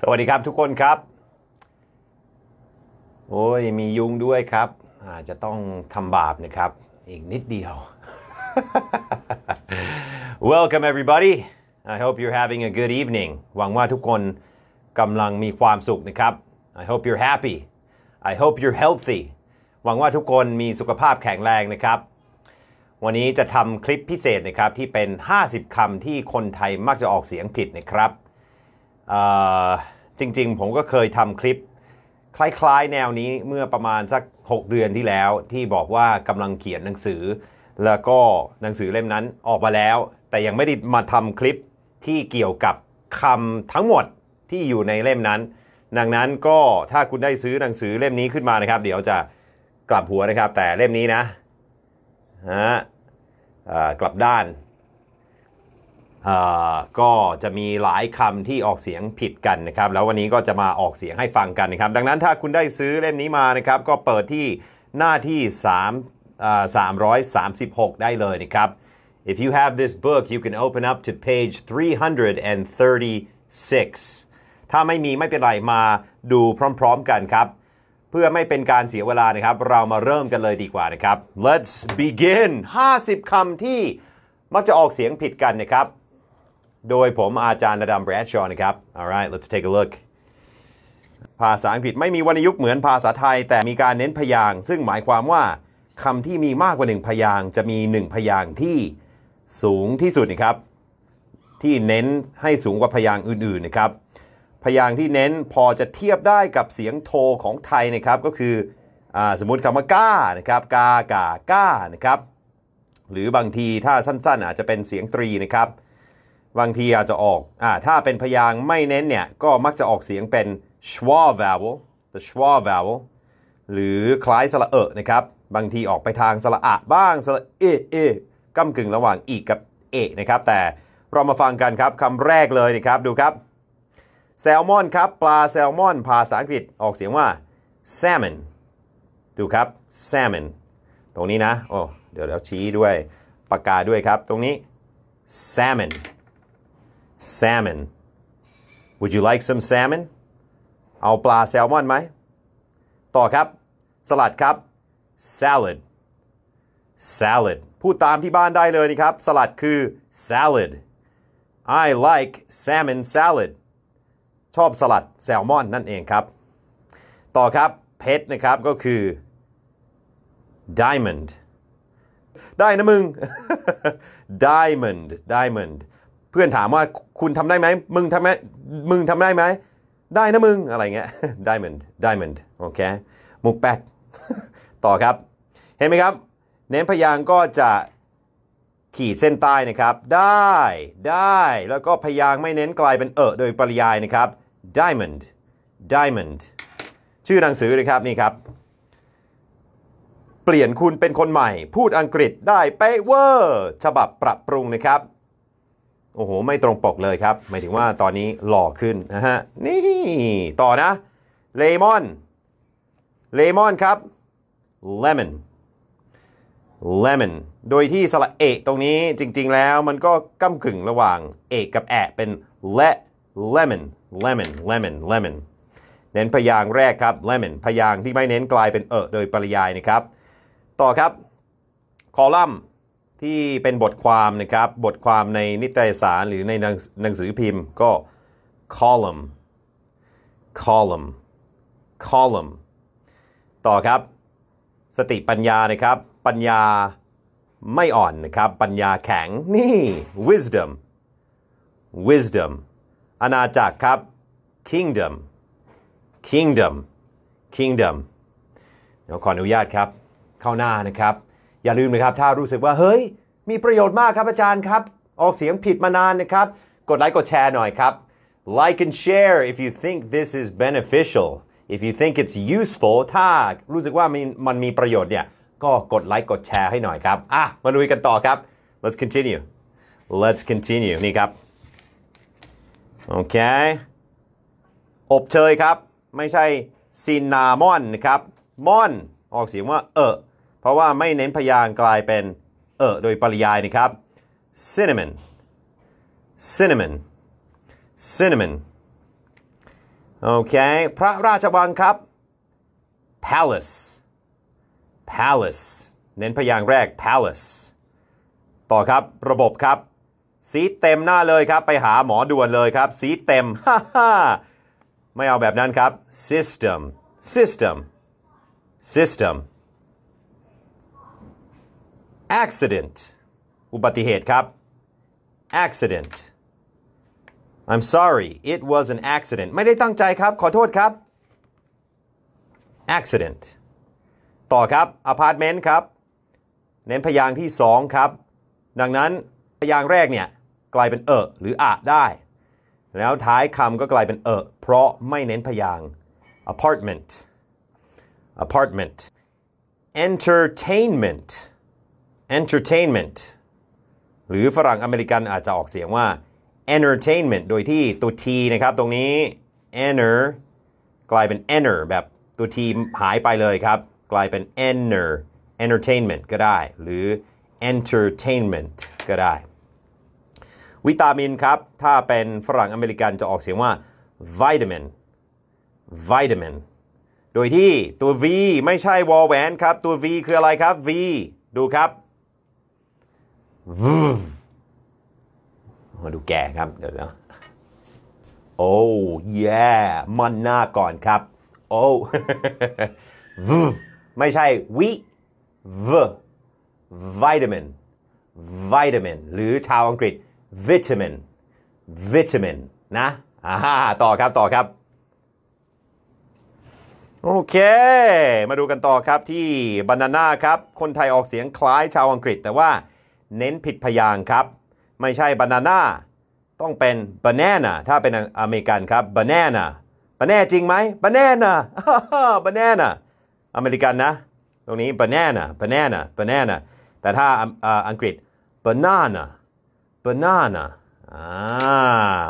สวัสดีครับทุกคนครับ โอ้ยมียุงด้วยครับ อาจจะต้องทำบาปนะครับ อีกนิดเดียว Welcome everybody I hope you're having a good evening หวังว่าทุกคนกำลังมีความสุขนะครับ I hope you're happy I hope you're healthy หวังว่าทุกคนมีสุขภาพแข็งแรงนะครับ วันนี้จะทำคลิปพิเศษนะครับ ที่เป็น 50คำที่คนไทยมักจะออกเสียงผิดนะครับจริงๆ ผมก็เคยทำคลิป คล้ายๆแนวนี้เมื่อประมาณสัก 6 เดือนที่แล้ว ที่บอกว่ากำลังเขียนหนังสือ แล้วก็หนังสือเล่มนั้นออกมาแล้ว แต่ยังไม่ได้มาทำคลิปที่เกี่ยวกับคำทั้งหมดที่อยู่ในเล่มนั้น ดังนั้นก็ถ้าคุณได้ซื้อหนังสือเล่มนี้ขึ้นมานะครับ เดี๋ยวจะกลับหัวนะครับแต่เล่มนี้นะฮะกลับด้านก็จะมีหลายคำที่ออกเสียงผิดกันนะครับ แล้ววันนี้ก็จะมาออกเสียงให้ฟังกันนะครับ ดังนั้นถ้าคุณได้ซื้อเล่มนี้มานะครับ ก็เปิดที่หน้าที่3 336 ได้เลยนะครับ If you have this book you can open up to page 336 ถ้าไม่มีไม่เป็นไรมาดูพร้อมๆกันครับ เพื่อไม่เป็นการเสียเวลานะครับ เรามาเริ่มกันเลยดีกว่านะครับ Let's begin 50คำที่มักจะออกเสียงผิดกันนะครับโดยผมอาจารย์นดัมแบรดชอนะครับ alright let's take a look ภาษาอังกฤษไม่มีวรรณยุกต์เหมือนภาษาไทยแต่มีการเน้นพยางซึ่งหมายความว่าคำที่มีมากกว่าหนึ่งพยางจะมีหนึ่งพยางที่สูงที่สุดนะครับ ที่เน้นให้สูงกว่าพยางอื่นๆนะครับ พยางที่เน้นพอจะเทียบได้กับเสียงโทของไทยนะครับ ก็คืออสมมติคำว่าก้า นะครับกากาก้านะครับ หรือบางทีถ้าสั้น ๆ อาจจะเป็นเสียงตรีนะครับบางทีอาจจะออก อ่า ถ้าเป็นพยางไม่เน้นเนี่ย ก็มักจะออกเสียงเป็น schwa vowel the schwa vowel หรือคล้ายสระเอะนะครับ บางทีออกไปทางสระอะบ้างสระเอเอก้ากึ่งระหว่างอีกกับเอนะครับ แต่ เรามาฟังกันครับ คำแรกเลยนะครับ ดูครับแซลมอนครับ ปลาแซลมอนภาษาอังกฤษออกเสียงว่า salmon ดูครับ salmon ตรงนี้นะโอ้เดี๋ยวเราชี้ด้วยปากกาด้วยครับตรงนี้ salmon salmon. Would you like some salmon? เอาปลาแซลมอนไหม ต่อครับ สลัดครับ salad salad พูดตามที่บ้านได้เลยนี่ครับ สลัดคือ salad I like salmon salad ชอบสลัด แซลมอนนั่นเองครับ ต่อครับเพชรนะครับก็คือ diamond ได้นะมึง diamond diamond พื่อนถามว่าคุณทำได้ไหม มึงทำไหมมึงทำได้ไหมได้นะมึงอะไรเงี้ย diamond diamond โอเคมุกแปดต่อครับ เห็นไหมครับ เน้นพยางก็จะขีดเส้นใต้นะครับ ได้ได้ แล้วก็พยางไม่เน้นกลายเป็นเออโดยปริยายนะครับ diamond diamond ชื่อหนังสือนะครับนี่ครับ เปลี่ยนคุณเป็นคนใหม่ พูดอังกฤษได้เป๊ะเวอร์ฉบับปรับปรุงนะครับโอ้โห ไม่ตรงปกเลยครับ หมายถึงว่าตอนนี้หล่อขึ้นนะฮะ นี่ต่อนะ เลมอน เลมอนครับ lemon lemon โดยที่สระเอกตรงนี้จริงๆแล้วมันก็ก้มกึ่งระหว่างเอกกับแอะเป็น le lemon lemon lemon lemon เน้นพยางแรกครับ lemon พยางที่ไม่เน้นกลายเป็นเออโดยปริยายนะครับ ต่อครับคอลัมน์ที่เป็นบทความนะครับบทความในนิตยสารหรือในหนังสือพิมพ์ก็ column column column ต่อครับ สติปัญญานะครับ ปัญญาไม่อ่อนนะครับ ปัญญาแข็งนี่ wisdom wisdom อาณาจักรครับ kingdom kingdom kingdom เดี๋ยวขออนุญาตครับเข้าหน้านะครับอย่าลืมนะครับ ถ้ารู้สึกว่า เฮ้ย มีประโยชน์มากครับ อาจารย์ครับ ออกเสียงผิดมานานนะครับ กดไลค์กดแชร์หน่อยครับ like and share if you think this is beneficial if you think it's useful ถ้ารู้สึกว่ามันมีประโยชน์เนี่ย ก็กดไลค์กดแชร์ให้หน่อยครับ อ่ะ มาลุยกันต่อครับ let's continue let's continue นี่ครับ โอเค อบเชยครับ ไม่ใช่ซินนามอนนะครับมอน ออกเสียงว่าเออราะว่าไม่เน้นพยางกลายเป็น เออโดยปริยายนะครับ cinnamon cinnamon cinnamon โอเค พระราชวังครับ palace palace เน้นพยางแรก palace ต่อครับ ระบบครับ สีเต็มหน้าเลยครับ ไปหาหมอด่วนเลยครับสีเต็มฮ่าฮ่าไม่เอาแบบนั้นครับ system system system accident อุบัติเหตุครับ accident I'm sorry it was an accident ไม่ได้ตั้งใจครับ ขอโทษครับ accident ต่อครับอพาร์ตเมนต์ครับ เน้นพยางค์ที่2ครับ ดังนั้น พยางค์แรกเนี่ย กลายเป็นเออหรืออะได้ แล้วท้ายคำก็กลายเป็นเออเพราะไม่เน้นพยางค์ apartment apartment entertainment entertainment หรือฝรั่งอเมริกันอาจจะออกเสียงว่า entertainment โดยที่ตัว t นะครับตรงนี้ enter กลายเป็น enter แบบตัว t หายไปเลยครับ กลายเป็น enter entertainment ก็ได้หรือ entertainment ก็ได้วิตามินครับ ถ้าเป็นฝรั่งอเมริกันจะออกเสียงว่า vitamin vitamin โดยที่ตัว v ไม่ใช่วอลแวนครับตัว v คืออะไรครับ v ดูครับมาดูแก่ครับเดี๋ยวนะโอ้แย่มันหน้าก่อนครับโอ้ไม่ใช่วิววิตามินวิตามินหรือชาวอังกฤษวิตามินวิตามินนะอ่าต่อครับต่อครับ โอเค มาดูกันต่อครับที่บานาน่าครับ คนไทยออกเสียงคล้ายชาวอังกฤษแต่ว่าเน้นผิดพยางครับ ไม่ใช่บานาน่าต้องเป็นบานาน่าถ้าเป็นอเมริกันครับบานาน่าบาน่จริงไหมบาน่น่าบานาน่าอเมริกันนะ ตรงนี้บานาน่าบานาน่าบานาน่าแต่ถ้าอังกฤษบานาน่าบานานอ่า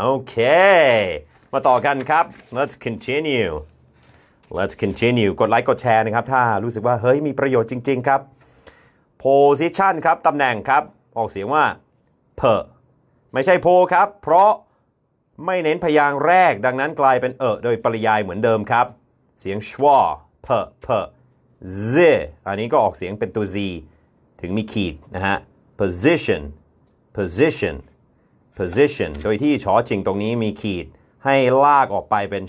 โอเค มาต่อกันครับ let's continue let's continue กดไลค์กดแชร์นะครับ ถ้ารู้สึกว่า เฮ้ยมีประโยชน์จริง ๆ ครับ position ครับ ตำแหน่งครับ ออกเสียงว่า per ไม่ใช่ po ครับ เพราะไม่เน้นพยางค์แรกดังนั้นกลายเป็น เออโดยปริยายเหมือนเดิมครับ เสียงชวอเพอเพอ z อันนี้ก็ออกเสียงเป็นตัว z ถึงมีขีดนะฮะ position position position โดยที่ชอชิงตรงนี้มีขีด ให้ลากออกไปเป็น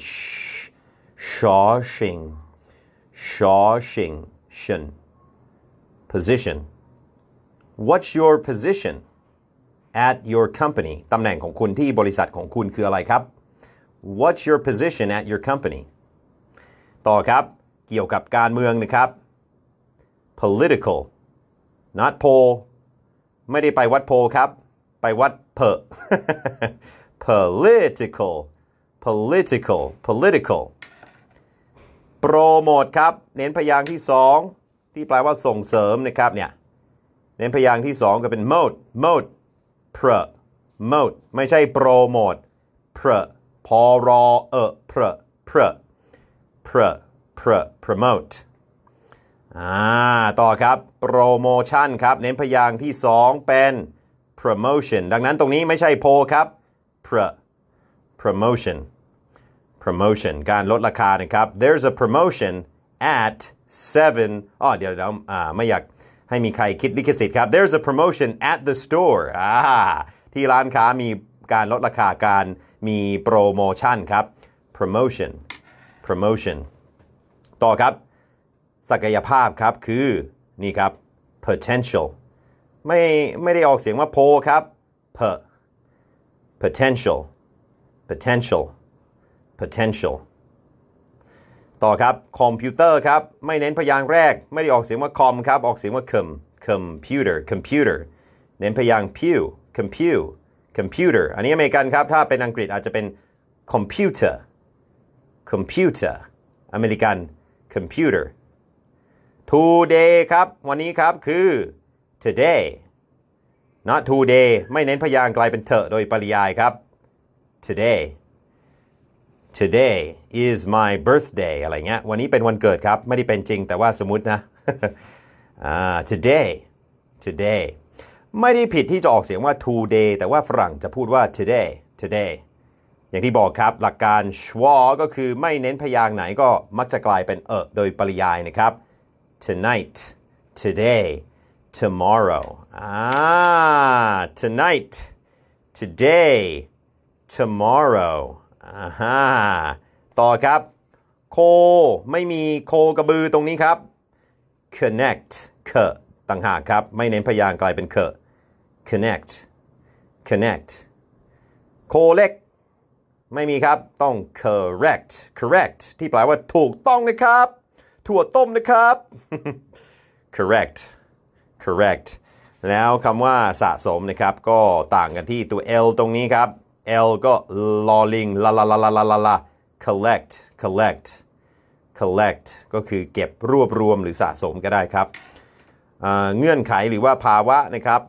ชอชิง ชอชิง ชน position what's your position at your company ตำแหน่งของคุณที่บริษัทของคุณคืออะไรครับ what's your position at your company ต่อครับ เกี่ยวกับการเมืองนะครับ political not poll ไม่ได้ไปวัดโพครับ ไปวัดเพ political political political โปรโมทครับ เน้นพยางค์ที่สองที่แปลว่าส่งเสริมนะครับเนี่ยเน้นพยางค์ที่ 2 ก็เป็น mode mode pr mode ไม่ใช่ promote pr พอรอเออ pr pr pr pr promote อ่าต่อครับ promotion ครับเน้นพยางค์ที่ 2 เป็น promotion ดังนั้นตรงนี้ไม่ใช่ p pro ครับ pr promotion promotion การลดราคานะครับ there's a promotion at seven อ๋อเดี๋ยวเดี๋ยวไม่อยากให้มีใครคิดลิขสิทธิ์ครับ there's a promotion at the store อ่าที่ร้านค้ามีการลดราคาการมีโปรโมชั่นครับ promotion promotion ต่อครับ ศักยภาพครับ คือ นี่ครับ potential ไม่ไม่ได้ออกเสียงว่าโพครับ p potential potential potential ต่อครับคอมพิวเตอร์ครับไม่เน้นพยางค์แรก ไม่ได้ออกเสียงว่าคอมครับออกเสียงว่าคอมคอมพิวเตอร์คอมพิวเตอร์เน้นพยางค์พิวคอมพิวคอมพิวเตอร์อันนี้อเมริกันครับ ถ้าเป็นอังกฤษอาจจะเป็นคอมพิวเตอร์คอมพิวเตอร์ อเมริกันคอมพิวเตอร์ today ครับวันนี้ครับคือ today not today ไม่เน้นพยางค์กลายเป็นเถอะโดยปริยายครับ today today is my birthday อะไรเงี้ย วันนี้เป็นวันเกิดครับ ไม่ได้เป็นจริงแต่ว่าสมมตินะ today today ไม่ได้ผิดที่จะออกเสียงว่า today แต่ว่าฝรั่งจะพูดว่า today today อย่างที่บอกครับ หลักการชวอก็คือไม่เน้นพยางค์ไหนก็มักจะกลายเป็นเออโดยปริยายนะครับ tonight today tomorrow ah tonight today tomorrow ฮ่าต่อครับโคไม่มีโคกระบือตรงนี้ครับ connect เคต่างหากครับ ไม่เน้นพยางกลายเป็นเค connect connect โคเล็ก ไม่มีครับต้อง correct correct ที่แปลว่าถูกต้องนะครับ ถั่วต้มนะครับ correct correct แล้วคำว่าสะสมนะครับ ก็ต่างกันที่ตัว L ตรงนี้ครับ L ก็ลอลิงลาลาลาลาลาลาลา collect collect collect ก็คือเก็บรวบรวมหรือสะสมก็ได้ครับ เงื่อนไขหรือว่าภาวะนะครับ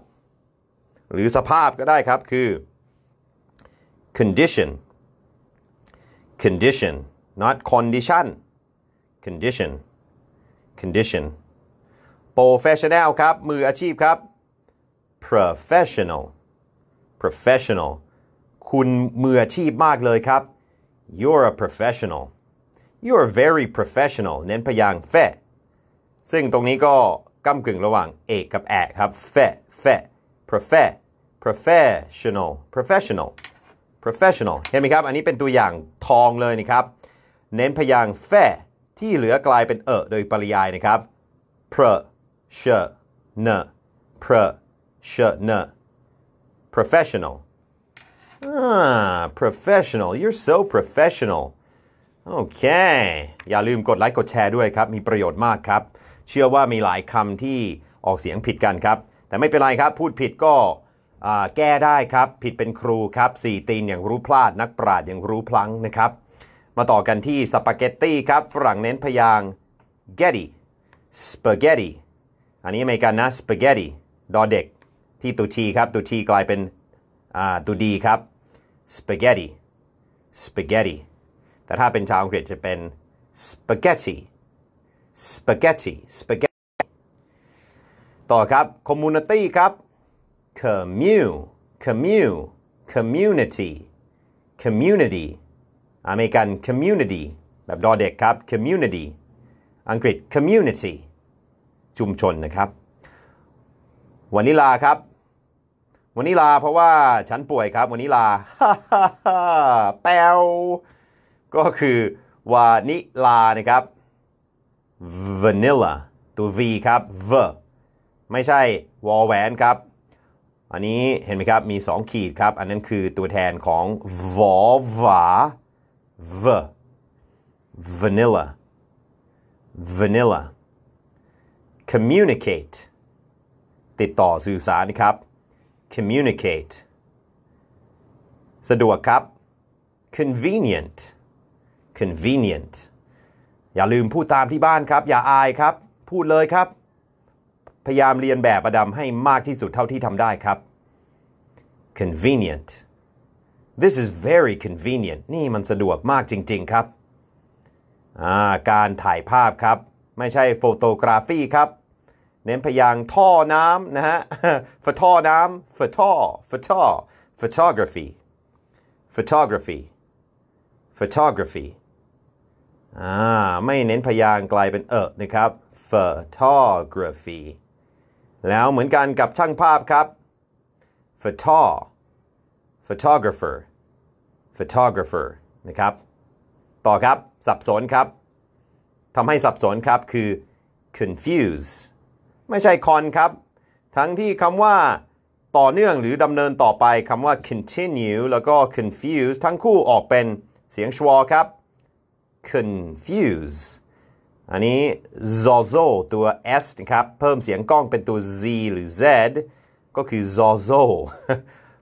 หรือสภาพก็ได้ครับคือ condition condition not condition condition condition professional ครับ มืออาชีพครับ professional professional คุณมืออาชีพมากเลยครับ you're a professional you're very professional เน้นพยางค์แฟซึ่งตรงนี้ก็กำกึ่งระหว่าง เอกกับ แอครับ แฟแฟ prof professional professional professional เห็นไหมครับ อันนี้เป็นตัวอย่างทองเลยนะครับ เน้นพยางค์แฟ ที่เหลือกลายเป็นเออโดยปริยายนะครับ pro s h n pro s h n professional Ah, professional. You're so professional. Okay. อย่าลืมกดไลค์กดแชร์ด้วยครับ มีประโยชน์มากครับ เชื่อว่ามีหลายคำที่ออกเสียงผิดกันครับ แต่ไม่เป็นไรครับ พูดผิดก็แก้ได้ครับ ผิดเป็นครูครับสี่ตีนอย่างรู้พลาด นักปราดอย่างรู้พลังนะครับ มาต่อกันที่สปาเกตตี้ครับ ฝรั่งเน้นพยาง getty spaghetti อันนี้อเมริกันนะ spaghetti ดอเด็กที่ตัวชีครับตัวชีกลายเป็นตัวดีครับ spaghetti spaghetti แต่ถ้าเป็นชาวอังกฤษจะเป็น spaghetti spaghetti spaghetti ต่อครับ community ครับ commune commune community community อเมริกัน community แบบดอเด็กครับ community อังกฤษ community ชุมชนนะครับวานิลาครับวันนี้ลา เพราะว่าฉันป่วยครับ วันนี้ลา แปว ก็คือวานิลา นะครับ vanilla ตัว v ครับ v ไม่ใช่วอแหวนครับ อันนี้เห็นไหมครับ มี 2 ขีดครับ อันนั้นคือตัวแทนของวอวา v vanilla vanilla communicate ติดต่อสื่อสารครับ communicate สะดวกครับ convenient convenient อย่าลืมพูดตามที่บ้านครับ อย่าอายครับ พูดเลยครับ พยายามเรียนแบบอดัมให้มากที่สุดเท่าที่ทำได้ครับ convenient this is very convenient นี่มันสะดวกมากจริงๆครับ การถ่ายภาพครับไม่ใช่โฟโตกราฟีครับเน้นพยางท่อน้ำนะฮะอท่อน้ำอท่ออท่อ photography photography photography อ่าไม่เน้นพยางกลายเป็นเออนะครับ photography แล้วเหมือนกันกับช่างภาพครับ photo photographer photographer นะครับ ต่อครับสับสนครับทำให้สับสนครับคือ confuse ไม่ใช่คอนครับ ทั้งที่คำว่า ต่อเนื่องหรือดำเนินต่อไป คำว่า continue แล้วก็ confuse ทั้งคู่ออกเป็นเสียงชวครับ confuse อันนี้ zozo ตัว s นะครับ เพิ่มเสียงก้องเป็นตัว z หรือ z ก็คือ zozo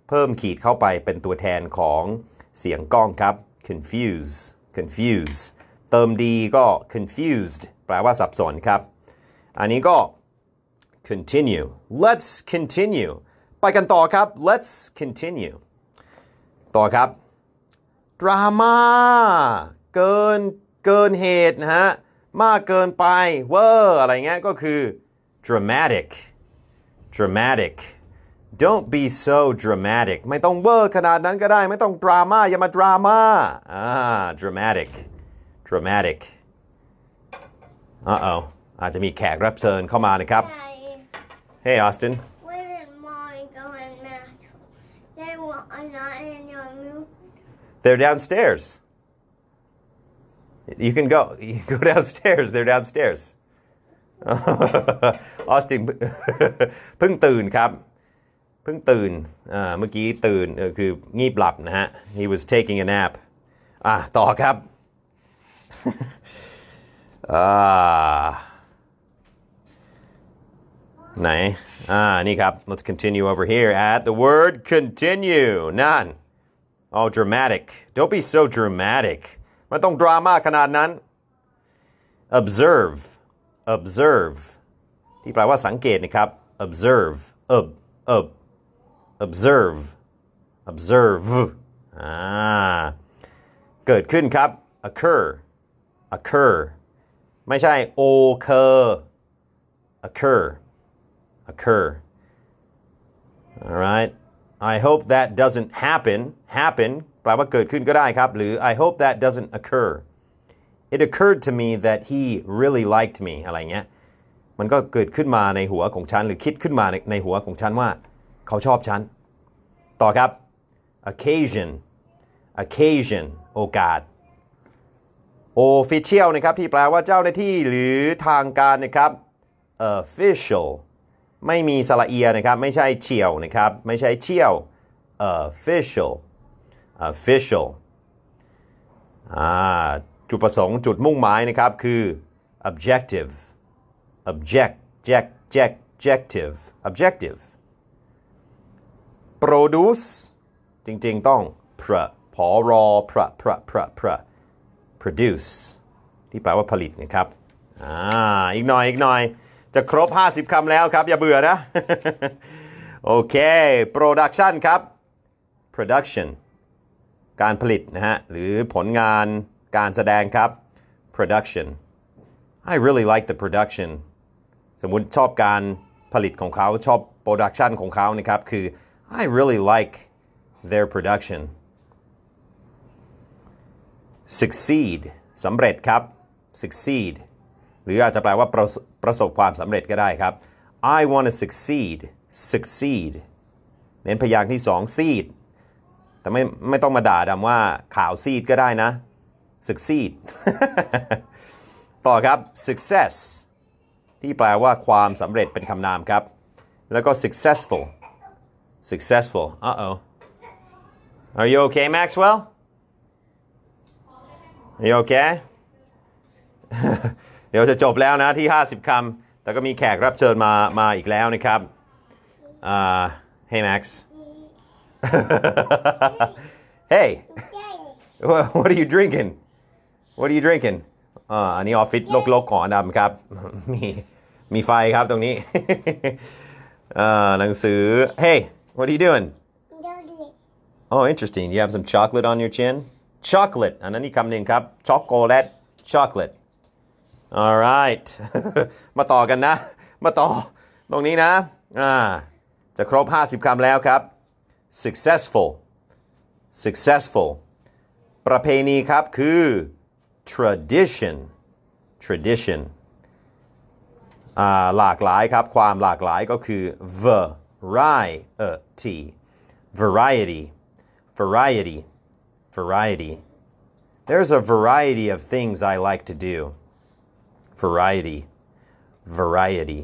เพิ่มขีดเข้าไปเป็นตัวแทนของ เสียงก้องครับ confuse confuse เติม d ก็ confused แปลว่าสับสนครับ อันนี้ก็ continue let's continue ไปกันต่อครับ let's continue ต่อครับดราม่าเกิน เกินเหตุนะฮะ มากเกินไปเวอร์อะไรเงี้ยก็คือ dramatic dramatic don't be so dramatic ไม่ต้องเวอร์ขนาดนั้นก็ได้ ไม่ต้องดราม่าอย่ามาดราม่าอ่า dramatic dramatic อ้าวอาจจะมีแขกรับเชิญเข้ามานะครับ Hey, Austin. Where did Molly go and Matt? They were not in your room. They're downstairs. You can go. You can go downstairs. They're downstairs. Austin เพิ่งตื่นครับเพิ่งตื่นเมื่อกี้ตื่นคืองีบหลับนะฮะ he was taking a nap อ่ะต่อครับอ่าไหนอ่านี่ครับ ah, let's continue over here at the word continue นั่น all dramatic don't be so dramatic มันต้องดราม่าขนาดนั้น observe observe ที่แปลว่าสังเกตนะครับ observe ob ob observe observe Ah, good. Couldn't cop occur occur ไม่ใช่ occur occur occur. All right. I hope that doesn't happen. Happen แปลว่าเกิดขึ้นก็ได้ครับ หรือ I hope that doesn't occur. It occurred to me that he really liked me อะไรเงี้ยมันก็เกิดขึ้นมาในหัวของฉัน หรือคิดขึ้นมาในในหัวของฉันว่า เขาชอบฉัน ต่อครับ occasion occasion โอกาส official นะครับที่แปลว่าเจ้าหน้าที่ หรือทางการนะครับ official ไม่มีสระเอียนะครับไม่ใช่เฉียวนะครับไม่ใช่เชี่ยว official official จุดประสงค์จุดมุ่งหมายนะครับคือ objective object ject ject objective objective produce จริง ๆ ต้อง pr พอรอพพระพระพระ produce ที่แปลว่าผลิตนะครับอ่าอีกหน่อย อีกหน่อยจะครบ 50 คำแล้วครับ อย่าเบื่อนะ โอเค production ครับ production การผลิตนะฮะหรือผลงานการแสดงครับ production I really like the production สมมติชอบการผลิตของเขาชอบ production ของเขานะครับคือ I really like their production succeed สำเร็จครับ succeed หรืออาจจะแปลว่าประประสบความสำเร็จก็ได้ครับ I want to succeed succeed เน้นพยางค์ที่สอง seed แต่ไม่ไม่ต้องมาด่าดำว่าข่าวซีดก็ได้นะ succeed ต่อครับ success ที่แปลว่าความสำเร็จเป็นคำนามครับ แล้วก็ successful successful uh oh are you okay Maxwell are you okay ดี๋ยวจะจบแล้วนะที่ 50 คำ แต่ก็มีแขกรับเชิญมา มาอีกแล้วนะครับอ่าเฮ้แม็กซ์ hey what are you drinking what are you drinking อ่าอันนี้ออฟฟิศลกๆของอดัมครับ มี มีไฟครับตรงนี้อ่าหนังสือ hey what are you doing Oh, interesting. You have some chocolate on your chin? Chocolate. อันนั้นนี่คำหนึ่งครับ Chocolate. Chocolate. all right มาต่อกันนะ มาต่อ ตรงนี้นะอ่าจะครบ 50คำแล้วครับ successful successful ประเพณีครับคือ tradition tradition หลากหลายครับความหลากหลายก็คือ variety variety variety variety there's a variety of things I like to do variety variety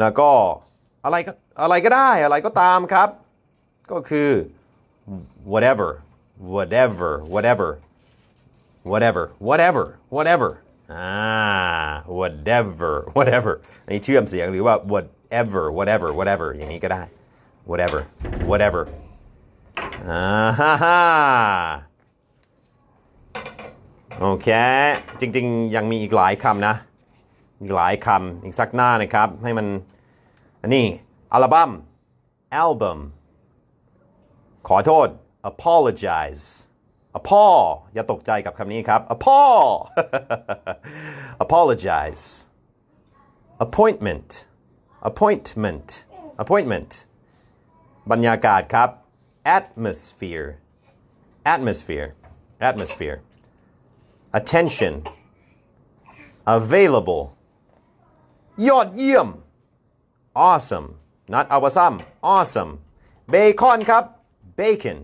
แล้วก็อะไรก็อะไรก็ได้อะไรก็ตามครับก็คือ whatever whatever whatever whatever whatever whatever Ah, whatever whatever อันนี้เชื่อมเสียงหรือว่า whatever whatever whatever อย่างนี้ก็ได้ whatever whatever อ่าฮ่า ah, โอเคจริงๆยังมีอีกหลายคำนะ อีกหลายคำอีกสักหน้านะครับ ให้มันอันนี้อัลบั้ม album ขอโทษ apologize อพ l อย่าตกใจกับคำนี้ครับอพ l apologize appointment appointment appointment บรรยากาศครับ atmosphere atmosphere atmosphere attention, available, yod yum, awesome, not awasam, awesome, bacon cup, bacon,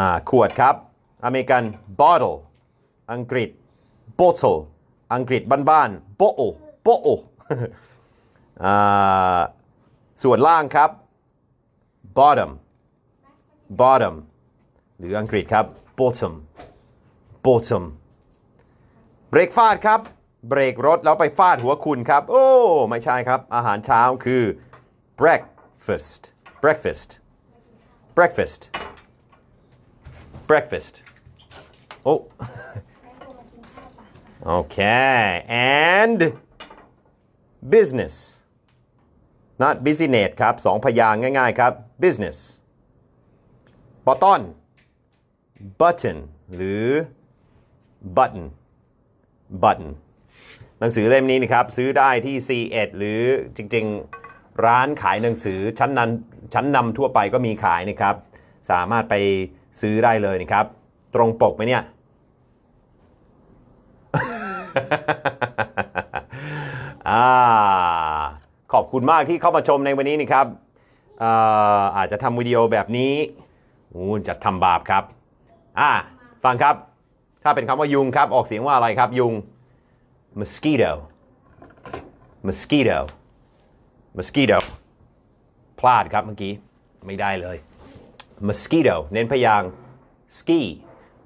ah, kuat cup, American bottle, angrit, bottle, angrit, ban ban, bottle, bottle, ah, suat lang cup, bottom, bottom, the angrit cup, bottom. bottom เบรกฟาดครับ เบรกรถ แล้วไปฟาดหัวคุณครับ โอ้ ไม่ใช่ครับ อาหารเช้าคือ breakfast breakfast breakfast breakfast โอ้ Okay, and business. Not business ครับ สองพยางง่ายๆครับ business button button หรือ button button หนังสือเล่มนี้นะครับ ซื้อได้ที่ C1 หรือจริงๆ ร้านขายหนังสือชั้นนันชั้นนำทั่วไปก็มีขายนะครับ สามารถไปซื้อได้เลยนะครับ ตรงปกไหมเนี่ยขอบคุณมากที่เข้ามาชมในวันนี้นะครับอาจจะทำวิดีโอแบบนี้จะทำบาปครับอ่าฟังครับถ้าเป็นคำว่ายุงครับออกเสียงว่าอะไรครับยุง mosquito mosquito mosquito พลาดครับเมื่อกี้ไม่ได้เลย mosquito เน้นพยาง ski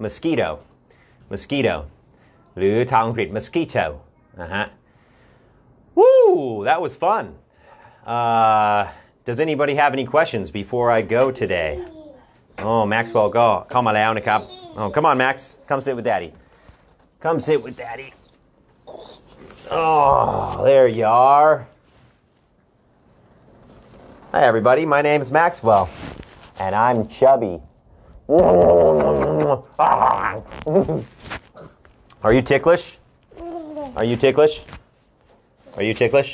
mosquito mosquito หรือทางอังกฤษ mosquito นะฮะ Woo, that was fun. Uh, does anybody have any questions before I go today? Oh, Maxwell, go. เข้ามาแล้วนะครับ Oh, come on, Max. Come sit with Daddy. Come sit with Daddy. Oh, there you are. Hi, everybody. My name is Maxwell, and I'm chubby. Are you ticklish? Are you ticklish? Are you ticklish?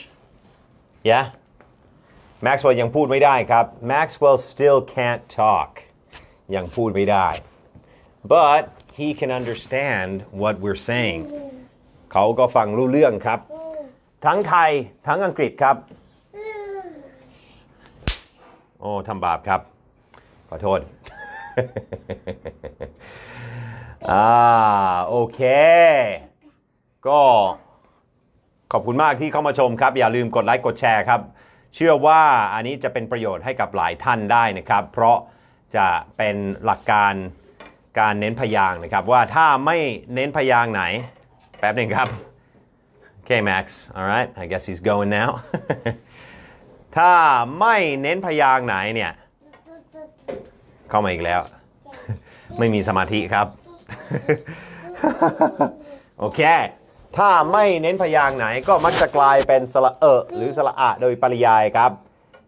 Yeah? Maxwell ยังพูดไม่ได้ครับ Maxwell still can't talk ยังพูดไม่ได้ but he can understand what we're saying เขาก็ฟังรู้เรื่องครับ ทั้งไทยทั้งอังกฤษครับโอ้ทำบาปครับ ขอโทษอ่าโอเค ก็ ขอบคุณมากที่เข้ามาชมครับ อย่าลืมกดไลค์กดแชร์ครับ เชื่อว่าอันนี้จะเป็นประโยชน์ให้กับหลายท่านได้นะครับ เพราะจะเป็นหลักการการเน้นพยางนะครับว่าถ้าไม่เน้นพยางไหน แป๊บหนึ่งครับ Okay Max alright I guess he's going now ถ้าไม่เน้นพยางไหนเนี่ย เข้ามาอีกแล้ว ไม่มีสมาธิครับโอเค ถ้าไม่เน้นพยางไหนก็มักจะกลายเป็นสระเออหรือสระอะโดยปริยายครับ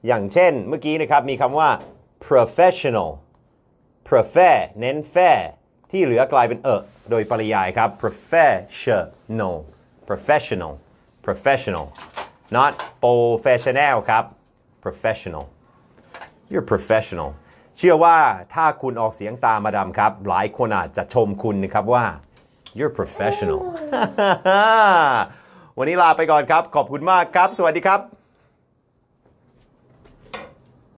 อย่างเช่นเมื่อกี้นะครับมีคำว่า professional prefer เน้นแฟที่เหลือกลายเป็นเออโดยปริยายครับ professional professional professional not professional ครับ professional you're professional เชื่อว่าถ้าคุณออกเสียงตามมาดามครับ หลายคนอาจจะชมคุณนะครับว่า you're professional วันนี้ลาไปก่อนครับขอบคุณมากครับ สวัสดีครับ